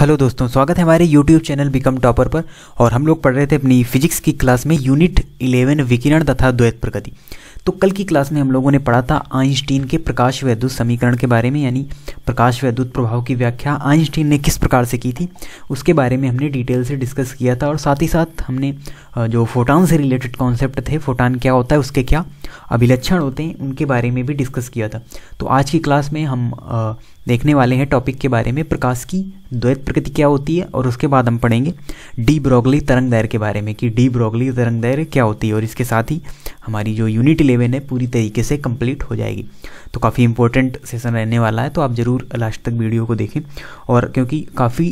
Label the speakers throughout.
Speaker 1: hello दोस्तों स्वागत है हमारे यूट्यूब चैनल बिकम टॉपर पर और हम लोग पढ़ रहे थे अपनी फिजिक्स की क्लास में यूनिट 11 विकिरण तथा द्वैत प्रगति तो कल की क्लास में हम लोगों ने पढ़ा था आइंस्टीन के प्रकाश वैद्युत समीकरण के बारे में यानी प्रकाश वैद्युत प्रभाव की व्याख्या आइंस्टीन ने किस प्रकार से की थी उसके बारे में हमने डिटेल से डिस्कस किया था और साथ ही साथ हमने जो फोटान से रिलेटेड कॉन्सेप्ट थे फोटान क्या होता है उसके क्या अभिलक्षण होते हैं उनके बारे में भी डिस्कस किया था तो आज की क्लास में हम देखने वाले हैं टॉपिक के बारे में प्रकाश की द्वैत प्रकृति क्या होती है और उसके बाद हम पढ़ेंगे डी ब्रोगली तरंग दैर के बारे में कि डी ब्रोगली तरंग दैर क्या होती है और इसके साथ ही हमारी जो यूनिट इलेवन है पूरी तरीके से कंप्लीट हो जाएगी तो काफ़ी इंपॉर्टेंट सेशन रहने वाला है तो आप ज़रूर लास्ट तक वीडियो को देखें और क्योंकि काफ़ी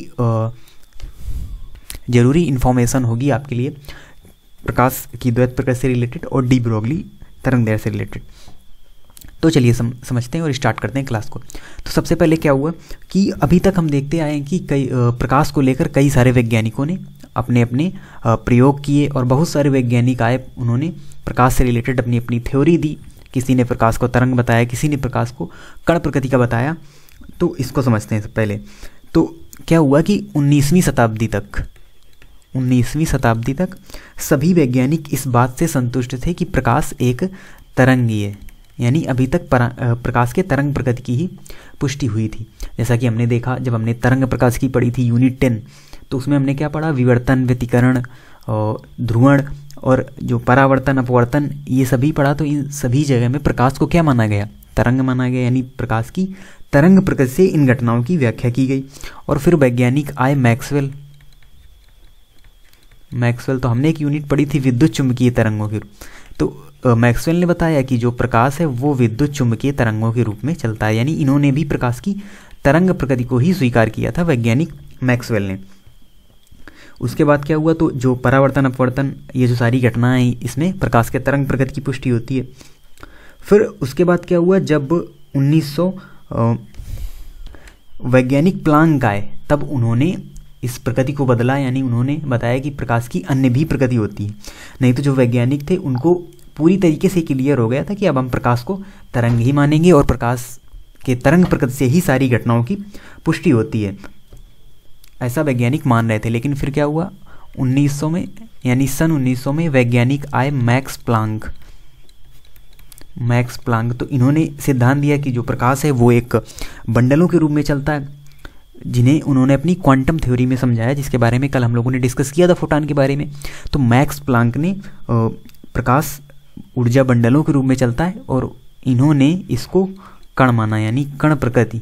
Speaker 1: ज़रूरी इन्फॉर्मेशन होगी आपके लिए प्रकाश की द्वैत प्रकृति से रिलेटेड और डी ब्रोगली तरंग दैर से रिलेटेड तो चलिए सम, समझते हैं और स्टार्ट करते हैं क्लास को तो सबसे पहले क्या हुआ कि अभी तक हम देखते आए हैं कि कई प्रकाश को लेकर कई सारे वैज्ञानिकों ने अपने अपने प्रयोग किए और बहुत सारे वैज्ञानिक आए उन्होंने प्रकाश से रिलेटेड अपनी अपनी थ्योरी दी किसी ने प्रकाश को तरंग बताया किसी ने प्रकाश को कण प्रकृति का बताया तो इसको समझते हैं पहले तो क्या हुआ कि 19वीं शताब्दी तक 19वीं शताब्दी तक सभी वैज्ञानिक इस बात से संतुष्ट थे कि प्रकाश एक तरंगी है यानी अभी तक प्रकाश के तरंग प्रगति की ही पुष्टि हुई थी जैसा कि हमने देखा जब हमने तरंग प्रकाश की पढ़ी थी यूनिट टेन तो उसमें हमने क्या पढ़ा विवर्तन व्यतिकरण ध्रुवण और जो परावर्तन अपवर्तन ये सभी पढ़ा तो इन सभी जगह में प्रकाश को क्या माना गया तरंग माना गया यानी प्रकाश की तरंग प्रकृति से इन घटनाओं की व्याख्या की गई और फिर वैज्ञानिक आए मैक्सवेल मैक्सवेल तो हमने एक यूनिट पढ़ी थी विद्युत चुंबकीय तरंगों की तो मैक्सवेल ने बताया कि जो प्रकाश है वो विद्युत चुंबकीय तरंगों के रूप में चलता है यानी इन्होंने भी प्रकाश की तरंग प्रकृति को ही स्वीकार किया था वैज्ञानिक मैक्सवेल ने उसके बाद क्या हुआ तो जो परावर्तन अपवर्तन ये जो सारी घटनाएं हैं इसमें प्रकाश के तरंग प्रकृति की पुष्टि होती है फिर उसके बाद क्या हुआ जब 1900 वैज्ञानिक प्लांग गाय तब उन्होंने इस प्रकृति को बदला यानी उन्होंने बताया कि प्रकाश की अन्य भी प्रकृति होती है नहीं तो जो वैज्ञानिक थे उनको पूरी तरीके से क्लियर हो गया था कि अब हम प्रकाश को तरंग ही मानेंगे और प्रकाश के तरंग प्रकृति से ही सारी घटनाओं की पुष्टि होती है ऐसा वैज्ञानिक मान रहे थे लेकिन फिर क्या हुआ 1900 में यानी सन 1900 में वैज्ञानिक आए मैक्स प्लांक मैक्स प्लांक तो इन्होंने सिद्धांत दिया कि जो प्रकाश है वो एक बंडलों के रूप में चलता है जिन्हें उन्होंने अपनी क्वांटम थ्योरी में समझाया जिसके बारे में कल हम लोगों ने डिस्कस किया था फोटान के बारे में तो मैक्स प्लांक ने प्रकाश ऊर्जा बंडलों के रूप में चलता है और इन्होंने इसको कण माना यानी कण प्रकृति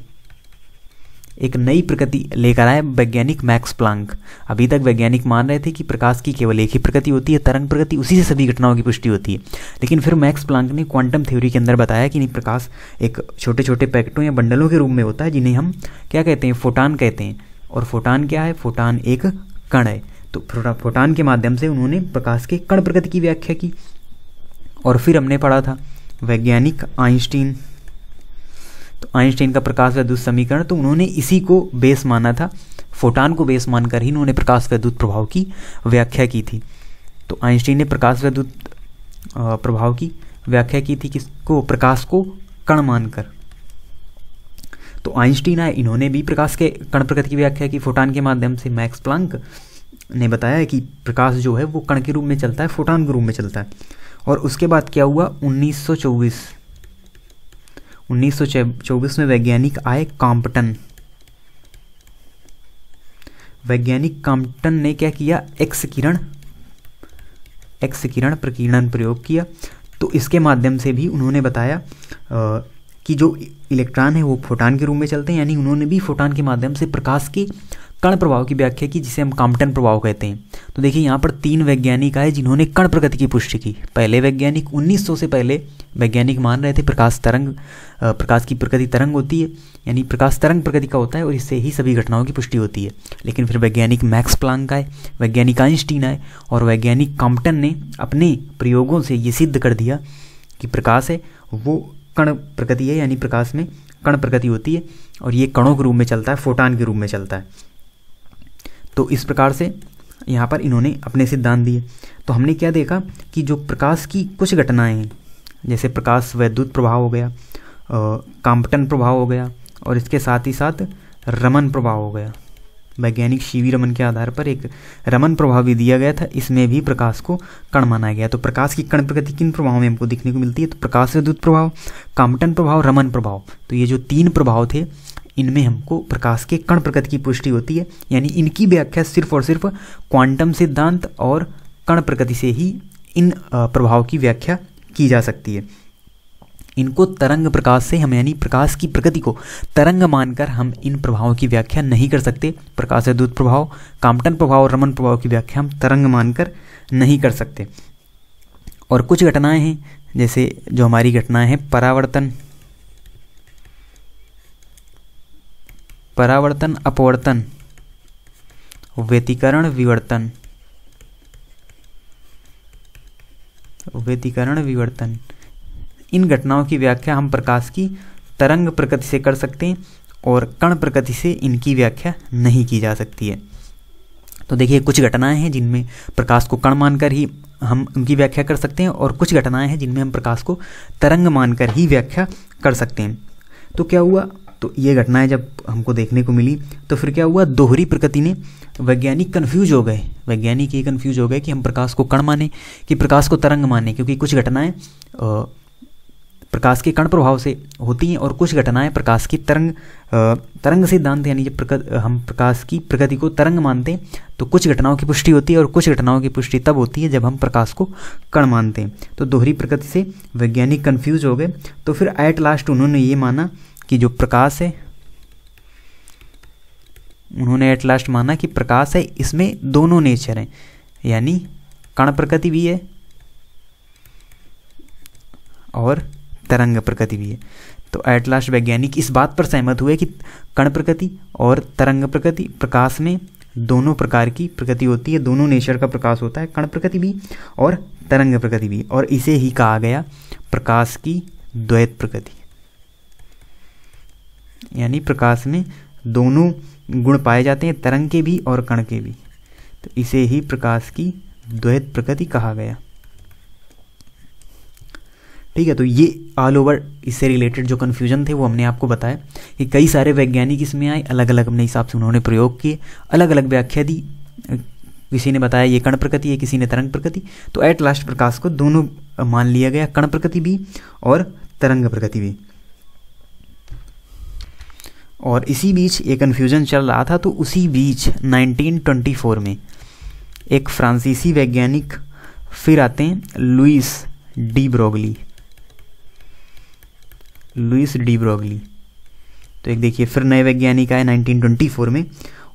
Speaker 1: एक नई प्रकृति लेकर आए वैज्ञानिक मैक्स प्लांक अभी तक वैज्ञानिक मान रहे थे कि प्रकाश की केवल एक ही प्रकृति होती है तरंग प्रकृति उसी से सभी घटनाओं की पुष्टि होती है लेकिन फिर मैक्स प्लांक ने क्वांटम थ्योरी के अंदर बताया कि नहीं प्रकाश एक छोटे छोटे पैकेटों या बंडलों के रूप में होता है जिन्हें हम क्या कहते हैं फोटान कहते हैं और फोटान क्या है फोटान एक कण है तो फोटान के माध्यम से उन्होंने प्रकाश के कण प्रकृति की व्याख्या की और फिर हमने पढ़ा था वैज्ञानिक आइंस्टीन तो आइंस्टीन का प्रकाश वैद्युत समीकरण तो उन्होंने इसी को बेस माना था फोटान को बेस मानकर ही उन्होंने प्रकाश वैद्युत प्रभाव की व्याख्या की थी तो आइंस्टीन ने प्रकाश वैद्युत प्रभाव की व्याख्या की थी किसको प्रकाश को कण मानकर तो आइंस्टीन आए इन्होंने भी प्रकाश के कण प्रकृति की व्याख्या की फोटान के माध्यम से मैक्स प्लांक ने बताया कि प्रकाश जो है वो कण के रूप में चलता है फोटान के रूप में चलता है और उसके बाद क्या हुआ 1924 1924 में वैज्ञानिक आए काम्पटन वैज्ञानिक काम्पटन ने क्या किया एक्स किरण एक्स किरण प्रकीर्णन प्रयोग किया तो इसके माध्यम से भी उन्होंने बताया कि जो इलेक्ट्रॉन है वो फोटान के रूप में चलते हैं यानी उन्होंने भी फोटान के माध्यम से प्रकाश के कण प्रभाव की व्याख्या की जिसे हम काम्पटन प्रभाव कहते हैं तो देखिए यहाँ पर तीन वैज्ञानिक आए जिन्होंने कण प्रगति की पुष्टि की पहले वैज्ञानिक 1900 से पहले वैज्ञानिक मान रहे थे प्रकाश तरंग प्रकाश की प्रकृति तरंग होती है यानी प्रकाश तरंग प्रकृति का होता है और इससे ही सभी घटनाओं की पुष्टि होती है लेकिन फिर वैज्ञानिक मैक्स प्लांक आए वैज्ञानिक आइंस्टीन आए और वैज्ञानिक काम्पटन ने अपने प्रयोगों से ये सिद्ध कर दिया कि प्रकाश है वो कण प्रगति है यानी प्रकाश में कण प्रगति होती है और ये कणों के रूप में चलता है फोटान के रूप में चलता है तो इस प्रकार से यहाँ पर इन्होंने अपने सिद्धांत दिए तो हमने क्या देखा कि जो प्रकाश की कुछ घटनाएं हैं जैसे प्रकाश वैद्युत प्रभाव हो गया काम्पटन प्रभाव हो गया और इसके साथ ही साथ रमन प्रभाव हो गया वैज्ञानिक शिवी रमन के आधार पर एक रमन प्रभाव भी दिया गया था इसमें भी प्रकाश को कण माना गया तो प्रकाश की कण प्रकृति किन प्रभावों में हमको देखने को मिलती है तो प्रकाश विद्युत प्रभाव कामटन प्रभाव रमन प्रभाव तो ये जो तीन प्रभाव थे इनमें हमको प्रकाश के कण प्रकृति की पुष्टि होती है यानी इनकी व्याख्या सिर्फ और सिर्फ क्वांटम सिद्धांत और कण प्रकृति से ही इन प्रभाव की व्याख्या की जा सकती है इनको तरंग प्रकाश से हम यानी प्रकाश की प्रगति को तरंग मानकर हम इन प्रभावों की व्याख्या नहीं कर सकते प्रकाश दूध प्रभाव कामटन प्रभाव और रमन प्रभाव की व्याख्या हम तरंग मानकर नहीं कर सकते और कुछ घटनाएं हैं जैसे जो हमारी घटनाएं हैं परावर्तन परावर्तन अपवर्तन व्यतिकरण विवर्तन व्यतिकरण विवर्तन इन घटनाओं की व्याख्या हम प्रकाश की तरंग प्रकृति से कर सकते हैं और कण प्रकृति से इनकी व्याख्या नहीं की जा सकती है तो देखिए कुछ घटनाएं हैं जिनमें प्रकाश को कण मानकर ही हम उनकी व्याख्या कर सकते हैं और कुछ घटनाएं हैं जिनमें हम प्रकाश को तरंग मानकर ही व्याख्या कर सकते हैं तो क्या हुआ तो ये घटनाएं जब हमको देखने को मिली तो फिर क्या हुआ दोहरी प्रकृति ने वैज्ञानिक कन्फ्यूज हो गए वैज्ञानिक ये कन्फ्यूज हो गए कि हम प्रकाश को कण माने कि प्रकाश को तरंग माने क्योंकि कुछ घटनाएं प्रकाश के कण प्रभाव से होती हैं और कुछ घटनाएं प्रकाश की तरंग तरंग सिद्धांत यानी जब प्रक, हम प्रकाश की प्रगति को तरंग मानते हैं तो कुछ घटनाओं की पुष्टि होती है और कुछ घटनाओं की पुष्टि तब होती है जब हम प्रकाश को कण मानते हैं तो दोहरी प्रकृति से वैज्ञानिक कन्फ्यूज हो गए तो फिर एट लास्ट उन्होंने ये माना कि जो प्रकाश है उन्होंने एट लास्ट माना कि प्रकाश है इसमें दोनों नेचर हैं यानी कण प्रकृति भी है और तरंग प्रकृति भी है तो एट लास्ट वैज्ञानिक इस बात पर सहमत हुए कि कण प्रकृति और तरंग प्रकृति प्रकाश में दोनों प्रकार की प्रकृति होती है दोनों नेचर का प्रकाश होता है कण प्रकृति भी और तरंग प्रकृति भी और इसे ही कहा गया प्रकाश की द्वैत प्रकृति यानी प्रकाश में दोनों गुण पाए जाते हैं तरंग के भी और कण के भी तो इसे ही प्रकाश की द्वैत प्रकृति कहा गया ठीक है तो ये ऑल ओवर इससे रिलेटेड जो कन्फ्यूजन थे वो हमने आपको बताया कि कई सारे वैज्ञानिक इसमें आए अलग अलग अपने हिसाब से उन्होंने प्रयोग किए अलग अलग व्याख्या दी किसी ने बताया ये कण प्रकृति है किसी ने तरंग प्रकृति तो एट लास्ट प्रकाश को दोनों मान लिया गया कण प्रकृति भी और तरंग प्रकृति भी और इसी बीच ये कन्फ्यूजन चल रहा था तो उसी बीच 1924 में एक फ्रांसीसी वैज्ञानिक फिर आते हैं Louis de Broglie Louis de Broglie तो एक देखिए फिर नए वैज्ञानिक आए 1924 में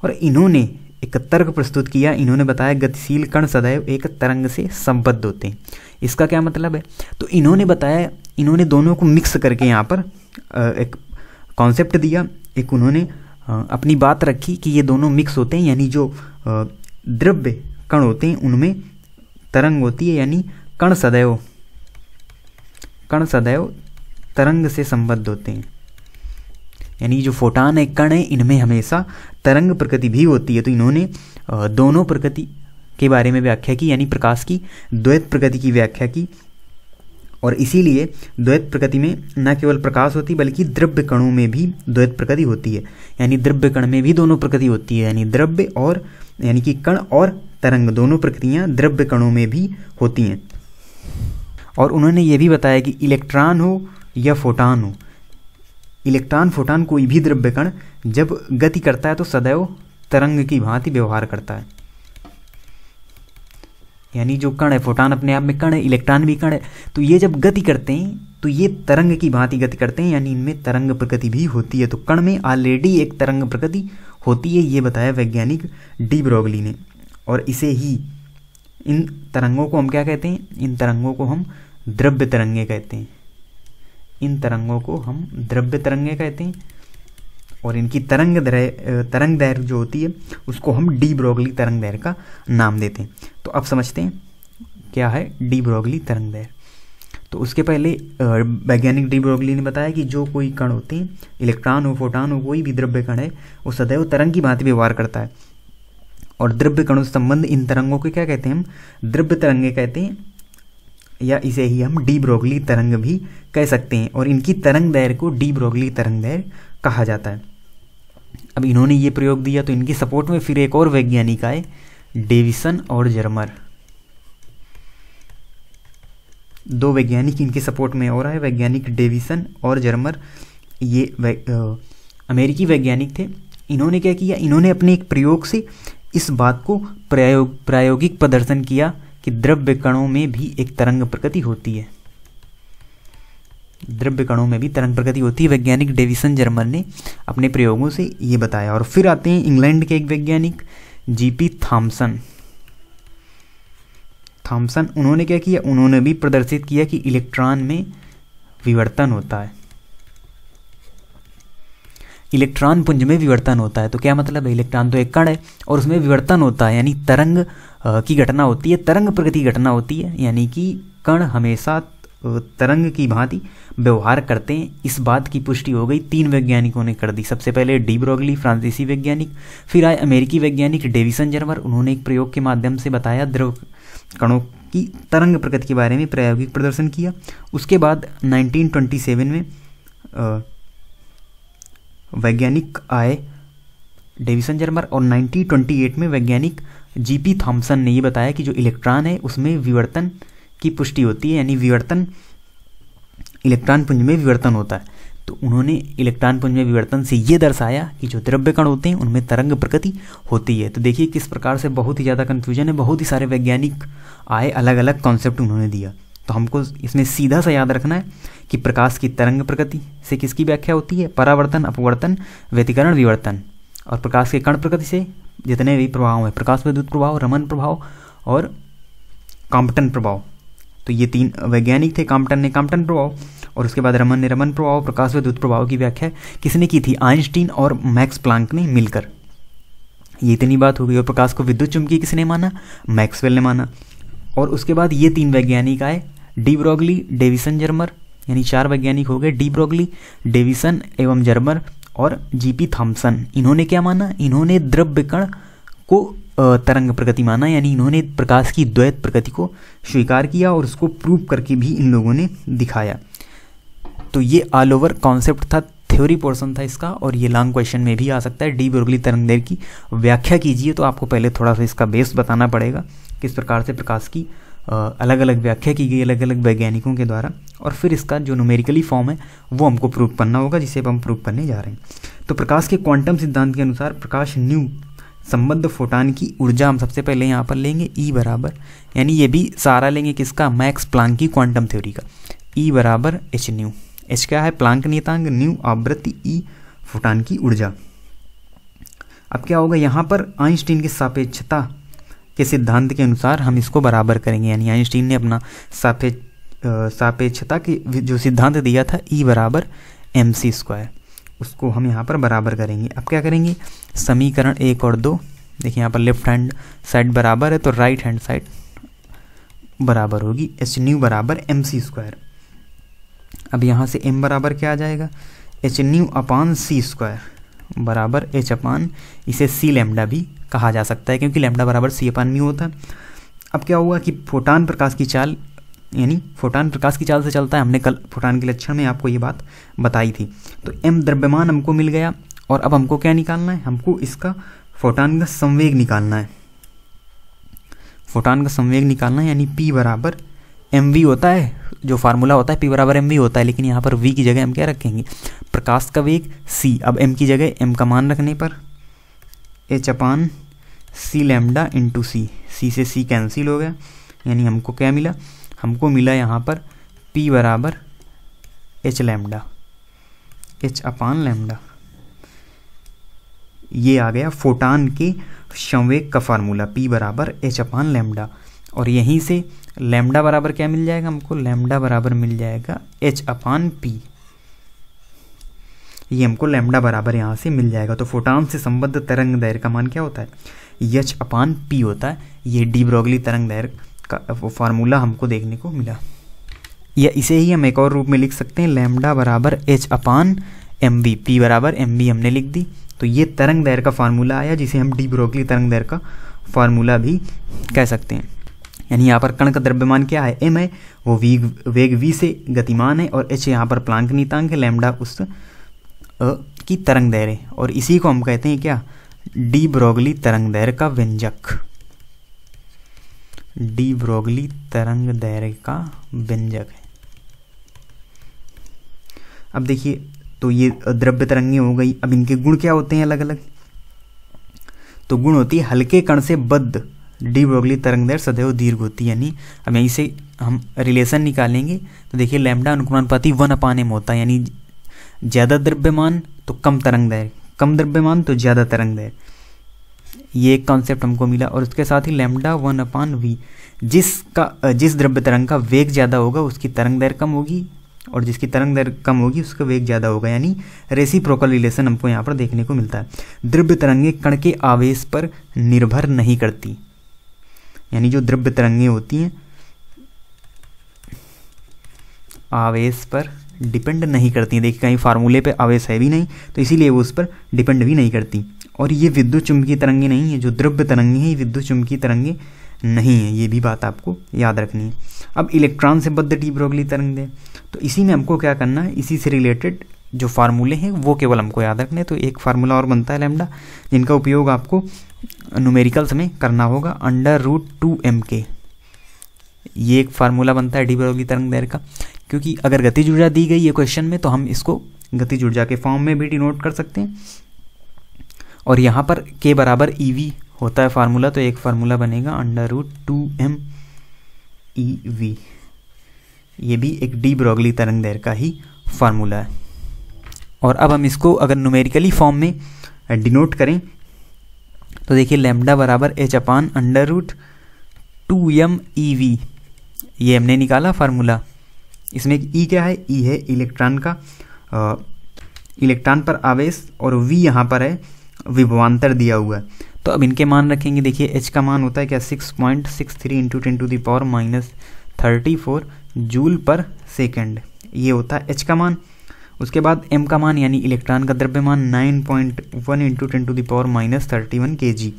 Speaker 1: और इन्होंने एक तर्क प्रस्तुत किया इन्होंने बताया गतिशील कण सदैव एक तरंग से संबद्ध होते हैं इसका क्या मतलब है तो इन्होंने बताया इन्होंने दोनों को मिक्स करके यहाँ पर एक कॉन्सेप्ट दिया एक उन्होंने अपनी बात रखी कि ये दोनों मिक्स होते हैं यानी जो द्रव्य कण होते हैं उनमें तरंग होती है यानी कण सदैव कण सदैव तरंग से संबद्ध होते हैं यानी जो फोटान है कण है इनमें हमेशा तरंग प्रकृति भी होती है तो इन्होंने दोनों प्रकृति के बारे में व्याख्या की यानी प्रकाश की द्वैत प्रकृति की व्याख्या की और इसीलिए द्वैत प्रकृति में न केवल प्रकाश होती बल्कि द्रव्य कणों में भी द्वैत प्रकृति होती है यानी द्रव्य कण में भी दोनों प्रकृति होती है यानी द्रव्य और यानी कि कण और तरंग दोनों प्रकृतियाँ द्रव्य कणों में भी होती हैं और उन्होंने ये भी बताया कि इलेक्ट्रॉन हो या फोटान हो इलेक्ट्रॉन फोटान कोई भी द्रव्य कण जब गति करता है तो सदैव तरंग की भांति व्यवहार करता है यानी जो कण है फोटान अपने आप में कण है इलेक्ट्रॉन भी कण है तो ये जब गति करते हैं तो ये तरंग की भांति गति करते हैं यानी इनमें तरंग प्रकृति भी होती है तो कण में ऑलरेडी एक तरंग प्रकृति होती है ये बताया वैज्ञानिक डी ब्रोगली ने और इसे ही इन तरंगों को हम क्या कहते हैं इन तरंगों को हम द्रव्य तरंगे कहते हैं इन तरंगों को हम द्रव्य तरंगे कहते हैं और इनकी तरंग तरंग दैर जो होती है उसको हम डी ब्रोगली तरंग दैर का नाम देते हैं तो अब समझते हैं क्या है डी ब्रोगली तरंग दैर तो उसके पहले वैज्ञानिक डी ब्रोगली ने बताया कि जो कोई कण होते हैं इलेक्ट्रॉन हो फोटान हो कोई भी द्रव्य कण है वो सदैव तरंग की भांति व्यवहार करता है और द्रव्य कणों से संबंध इन तरंगों को क्या कहते हैं हम द्रव्य तरंगे कहते हैं या इसे ही हम डी ब्रोगली तरंग भी कह सकते हैं और इनकी तरंग दैर को डी ब्रोगली तरंग दैर कहा जाता है अब इन्होंने ये प्रयोग दिया तो इनकी सपोर्ट में फिर एक और वैज्ञानिक आए डेविसन और जर्मर दो वैज्ञानिक इनके सपोर्ट में और आए वैज्ञानिक डेविसन और जर्मर ये वै, आ, अमेरिकी वैज्ञानिक थे इन्होंने क्या किया इन्होंने अपने एक प्रयोग से इस बात को प्रायोग प्रायोगिक प्रदर्शन किया कि द्रव्य कणों में भी एक तरंग प्रकृति होती है द्रव्य कणों में भी तरंग प्रकृति होती है वैज्ञानिक डेविसन जर्मन ने अपने प्रयोगों से ये बताया और फिर आते हैं इंग्लैंड के एक वैज्ञानिक जीपी थॉम्सन थॉम्सन उन्होंने क्या किया उन्होंने भी प्रदर्शित किया कि इलेक्ट्रॉन में विवर्तन होता है इलेक्ट्रॉन पुंज में विवर्तन होता है तो क्या मतलब है इलेक्ट्रॉन तो एक कण है और उसमें विवर्तन होता है यानी तरंग की घटना होती है तरंग प्रगति घटना होती है यानी कि कण हमेशा तरंग की भांति व्यवहार करते हैं इस बात की पुष्टि हो गई तीन वैज्ञानिकों ने कर दी सबसे पहले डी ब्रोगली फ्रांसीसी वैज्ञानिक फिर आए अमेरिकी वैज्ञानिक डेविसन जर्मर उन्होंने एक प्रयोग के माध्यम से बताया द्रव कणों की तरंग प्रकृति के बारे में प्रायोगिक प्रदर्शन किया उसके बाद 1927 में वैज्ञानिक आए डेविसन जर्मर और 1928 में वैज्ञानिक जीपी थॉम्सन ने यह बताया कि जो इलेक्ट्रॉन है उसमें विवर्तन की पुष्टि होती है यानी विवर्तन इलेक्ट्रॉन पुंज में विवर्तन होता है तो उन्होंने इलेक्ट्रॉन पुंज में विवर्तन से ये दर्शाया कि जो द्रव्य कण होते हैं उनमें तरंग प्रकृति होती है तो देखिए किस प्रकार से बहुत ही ज़्यादा कन्फ्यूजन है बहुत ही सारे वैज्ञानिक आए अलग अलग कॉन्सेप्ट उन्होंने दिया तो हमको इसमें सीधा सा याद रखना है कि प्रकाश की तरंग प्रकृति से किसकी व्याख्या होती है परावर्तन अपवर्तन व्यतिकरण विवर्तन और प्रकाश के कण प्रकृति से जितने भी प्रभाव हैं प्रकाश विद्युत प्रभाव रमन प्रभाव और काम्पटन प्रभाव तो ये तीन वैज्ञानिक थे काम्पटन ने काम्पटन प्रभाव और उसके बाद रमन ने रमन प्रभाव प्रकाश विद्युत प्रभाव की व्याख्या किसने की थी आइंस्टीन और मैक्स प्लांक ने मिलकर ये इतनी बात हो गई और प्रकाश को विद्युत चुंबकीय किसने माना मैक्सवेल ने माना और उसके बाद ये तीन वैज्ञानिक आए डी ब्रॉगली डेविसन जर्मर यानी चार वैज्ञानिक हो गए डी ब्रॉगली डेविसन एवं जर्मर और जीपी थॉम्सन इन्होंने क्या माना इन्होंने द्रव्य कण को तरंग प्रगति माना यानी इन्होंने प्रकाश की द्वैत प्रगति को स्वीकार किया और उसको प्रूव करके भी इन लोगों ने दिखाया तो ये ऑल ओवर कॉन्सेप्ट था थ्योरी पोर्सन था इसका और ये लॉन्ग क्वेश्चन में भी आ सकता है डी ब्रोगली तरंगदेव की व्याख्या कीजिए तो आपको पहले थोड़ा सा इसका बेस बताना पड़ेगा किस प्रकार से प्रकाश की अलग अलग व्याख्या की गई अलग अलग वैज्ञानिकों के द्वारा और फिर इसका जो न्यूमेरिकली फॉर्म है वो हमको प्रूव करना होगा जिसे हम प्रूव करने जा रहे हैं तो प्रकाश के क्वांटम सिद्धांत के अनुसार प्रकाश न्यू संबद्ध फोटान की ऊर्जा हम सबसे पहले यहाँ पर लेंगे ई e बराबर यानी ये भी सारा लेंगे किसका मैक्स प्लांक की क्वांटम थ्योरी का ई e बराबर एच न्यू एच क्या है प्लांक नियतांक न्यू आवृत्ति ई e फोटान की ऊर्जा अब क्या होगा यहाँ पर आइंस्टीन की सापेक्षता के सिद्धांत के अनुसार हम इसको बराबर करेंगे यानी आइंस्टीन ने अपना सापेक्ष सापेक्षता की जो सिद्धांत दिया था ई e बराबर एम सी स्क्वायर उसको हम यहाँ पर बराबर करेंगे अब क्या करेंगे समीकरण एक और दो देखिए यहाँ पर लेफ्ट हैंड साइड बराबर है तो राइट हैंड साइड बराबर होगी एच न्यू बराबर एम सी स्क्वायर अब यहाँ से एम बराबर क्या आ जाएगा H nu upon C square बराबर एच अपान इसे सी लेमडा भी कहा जा सकता है क्योंकि लेमडा बराबर सी अपान म्यू होता है अब क्या हुआ कि फोटान प्रकाश की चाल यानी फोटान प्रकाश की चाल से चलता है हमने कल फोटान के लक्षण में आपको ये बात बताई थी तो एम द्रव्यमान हमको मिल गया और अब हमको क्या निकालना है हमको इसका फोटान का संवेग निकालना है फोटान का संवेग निकालना है यानी पी बराबर एम वी होता है जो फार्मूला होता है पी बराबर एम वी होता है लेकिन यहाँ पर वी की जगह हम क्या रखेंगे प्रकाश का वेग सी अब एम की जगह एम का मान रखने पर H upon C lambda into C C से सी कैंसिल हो गया यानी हमको क्या मिला हमको मिला यहाँ पर पी बराबर H lambda H upon lambda ये आ गया फोटान के संवेग का फार्मूला पी बराबर एच अपान लेमडा और यहीं से लेमडा बराबर क्या मिल जाएगा हमको लेमडा बराबर मिल जाएगा एच अपान पी ये हमको लेमडा बराबर यहाँ से मिल जाएगा तो फोटान से संबद्ध तरंग दैर का मान क्या होता है यच अपान पी होता है ये डी ब्रोगली तरंग दैर का फार्मूला हमको देखने को मिला या इसे ही हम एक और रूप में लिख सकते हैं लेमडा बराबर H upon M V P बराबर एम वी हमने लिख दी तो ये तरंग दैर का फार्मूला आया जिसे हम डी ब्रोगली तरंग दैर का फार्मूला भी कह सकते हैं यानी यहाँ पर कण का द्रव्यमान क्या है एम है वो वेग वेग वी से गतिमान है और एच यहाँ पर प्लांक नीतांक है लैमडा उस की तरंग दैर्य और इसी को हम कहते हैं क्या डी ब्रोगली तरंग दैर्य का व्यंजक डी ब्रोगली तरंग दैर्य का व्यंजक है अब देखिए तो ये द्रव्य तरंगे हो गई अब इनके गुण क्या होते हैं अलग अलग तो गुण होती है हल्के कण से बद्ध डी ब्रोगली तरंग दर सदैव दीर्घ होती है यानी अब यहीं से हम रिलेशन निकालेंगे तो देखिए लैम्डा अनुक्रमानुपाती वन अपान एम होता है यानी ज़्यादा द्रव्यमान तो कम तरंग दैर कम द्रव्यमान तो ज़्यादा तरंग दैर ये एक कॉन्सेप्ट हमको मिला और उसके साथ ही लेमडा वन अपान वी जिसका जिस द्रव्य तरंग का वेग ज़्यादा होगा उसकी तरंग दैर कम होगी और जिसकी तरंग दर कम होगी उसका वेग ज़्यादा होगा यानी रेसी प्रोकल रिलेशन हमको यहाँ पर देखने को मिलता है द्रव्य तरंगें कण के आवेश पर निर्भर नहीं करती यानी जो द्रव्य तरंगे होती हैं आवेश पर डिपेंड नहीं करती हैं देखिए कहीं फार्मूले पे आवेश है भी नहीं तो इसीलिए वो उस पर डिपेंड भी नहीं करती और ये विद्युत चुंबकीय तरंगे नहीं है जो द्रव्य तरंगे हैं ये विद्युत चुंबकीय तरंगे नहीं है ये भी बात आपको याद रखनी है अब इलेक्ट्रॉन से बद्ध डी ब्रोगली तरंग दें तो इसी में हमको क्या करना है इसी से रिलेटेड जो फार्मूले हैं वो केवल हमको याद रखने तो एक फार्मूला और बनता है लेमडा जिनका उपयोग आपको न्यूमेरिकल्स में करना होगा अंडर रूट टू एम के ये एक फार्मूला बनता है डी ब्रोगी तरंग दैर का क्योंकि अगर गति ऊर्जा दी गई है क्वेश्चन में तो हम इसको गति ऊर्जा के फॉर्म में भी डिनोट कर सकते हैं और यहाँ पर के बराबर ई e वी होता है फार्मूला तो एक फार्मूला बनेगा under root two M E V ये भी एक डी ब्रोगली तरंग दैर का ही फार्मूला है और अब हम इसको अगर न्यूमेरिकली फॉर्म में डिनोट uh, करें तो देखिए लेमडा बराबर H upon under root two M E V ये हमने निकाला फार्मूला इसमें ई e क्या है ई e है इलेक्ट्रॉन का इलेक्ट्रॉन uh, पर आवेश और वी यहाँ पर है विभवान्तर दिया हुआ है तो अब इनके मान रखेंगे देखिए एच का मान होता है क्या six point six three into ten to the power minus thirty four joule per second ये होता है एच का मान उसके बाद एम का मान यानी इलेक्ट्रॉन का द्रव्यमान nine point one into ten to the power minus thirty one K G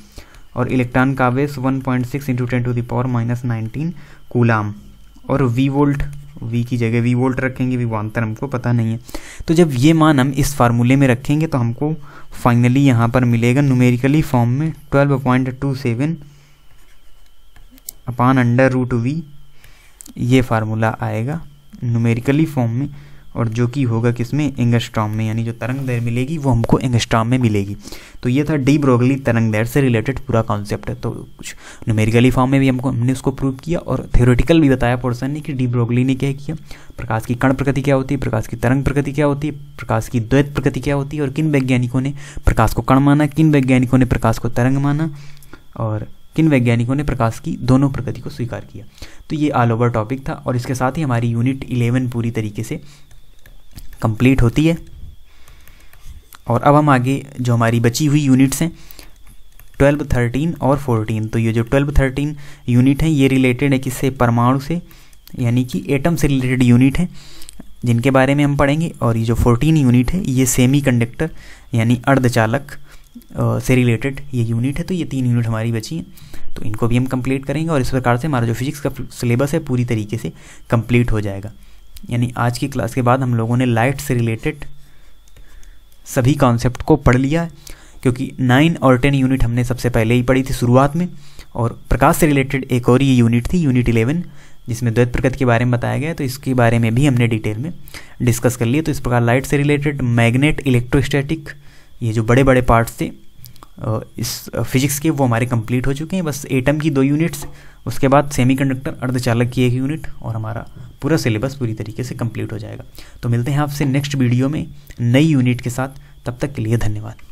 Speaker 1: और इलेक्ट्रॉन का आवेश 1.6 point six into ten to the power minus nineteen coulomb और वी वोल्ट वी की जगह v वोल्ट रखेंगे वांतर हमको पता नहीं है तो जब ये मान हम इस फार्मूले में रखेंगे तो हमको फाइनली यहाँ पर मिलेगा न्यूमेरिकली फॉर्म में twelve point two seven upon under root V ये फार्मूला आएगा न्यूमेरिकली फॉर्म में और जो कि होगा किसमें एंगस्ट्रॉम में यानी जो तरंग दैर मिलेगी वो हमको एंगस्ट्रॉम में मिलेगी तो ये था डी ब्रोगली तरंग दैर से रिलेटेड पूरा कॉन्सेप्ट है तो कुछ न्यूमेरिकली फॉर्म में भी हमको हमने उसको प्रूव किया और थ्योरेटिकल भी बताया पोर्सन ने कि डी ब्रोगली ने क्या किया प्रकाश की कण प्रकृति क्या होती है प्रकाश की तरंग प्रकृति क्या होती है प्रकाश की द्वैत प्रकृति क्या होती है और किन वैज्ञानिकों ने प्रकाश को कण माना किन वैज्ञानिकों ने प्रकाश को तरंग माना और किन वैज्ञानिकों ने प्रकाश की दोनों प्रकृति को स्वीकार किया तो ये ऑल ओवर टॉपिक था और इसके साथ ही हमारी यूनिट इलेवन पूरी तरीके से कंप्लीट होती है और अब हम आगे जो हमारी बची हुई यूनिट्स हैं ट्वेल्व थर्टीन और 14 तो ये जो ट्वेल्व थर्टीन यूनिट हैं ये रिलेटेड है किससे परमाणु से यानी कि एटम से रिलेटेड यूनिट हैं जिनके बारे में हम पढ़ेंगे और ये जो फोर्टीन यूनिट है ये सेमी कंडक्टर यानी अर्धचालक से रिलेटेड ये यूनिट है तो ये तीन यूनिट हमारी बची हैं तो इनको भी हम कंप्लीट करेंगे और इस प्रकार से हमारा जो फिजिक्स का सिलेबस है पूरी तरीके से कम्प्लीट हो जाएगा यानी आज की क्लास के बाद हम लोगों ने लाइट से रिलेटेड सभी कॉन्सेप्ट को पढ़ लिया है क्योंकि नाइन और टेन यूनिट हमने सबसे पहले ही पढ़ी थी शुरुआत में और प्रकाश से रिलेटेड एक और ये यूनिट थी यूनिट इलेवन जिसमें द्वैत प्रकृति के बारे में बताया गया तो इसके बारे में भी हमने डिटेल में डिस्कस कर लिया तो इस प्रकार लाइट से रिलेटेड मैग्नेट इलेक्ट्रोस्टैटिक ये जो बड़े बड़े पार्ट्स थे इस फिजिक्स के वो हमारे कंप्लीट हो चुके हैं बस एटम की दो यूनिट्स उसके बाद सेमीकंडक्टर अर्धचालक की एक यूनिट और हमारा पूरा सिलेबस पूरी तरीके से कंप्लीट हो जाएगा तो मिलते हैं आपसे नेक्स्ट वीडियो में नई यूनिट के साथ तब तक के लिए धन्यवाद